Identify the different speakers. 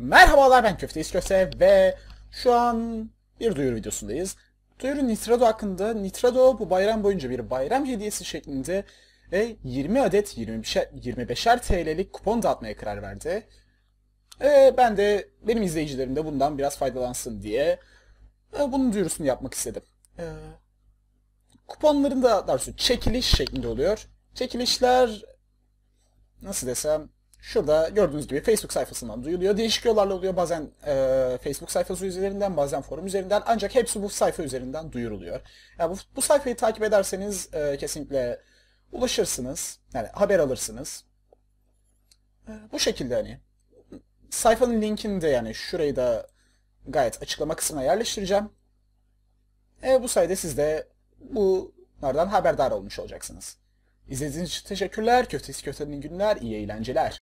Speaker 1: Merhabalar ben Köfte İsköse ve şu an bir duyuru videosundayız. Duyuru Nitrado hakkında. Nitrado bu bayram boyunca bir bayram hediyesi şeklinde ve 20 adet 25'er 25 er TL'lik kupon dağıtmaya karar verdi. E, ben de benim izleyicilerim de bundan biraz faydalansın diye e, bunun duyurusunu yapmak istedim. E, kuponların da daha doğrusu çekiliş şeklinde oluyor. Çekilişler nasıl desem Şurada gördüğünüz gibi Facebook sayfasından duyuluyor. Değişik yollarla oluyor. Bazen e, Facebook sayfası üzerinden, bazen forum üzerinden. Ancak hepsi bu sayfa üzerinden duyuruluyor. Yani bu, bu sayfayı takip ederseniz e, kesinlikle ulaşırsınız. Yani haber alırsınız. E, bu şekilde hani. Sayfanın linkini de yani şurayı da gayet açıklama kısmına yerleştireceğim. E, bu sayede siz de bunlardan haberdar olmuş olacaksınız. İzlediğiniz için teşekkürler. Köftesi köftenin günler, iyi eğlenceler.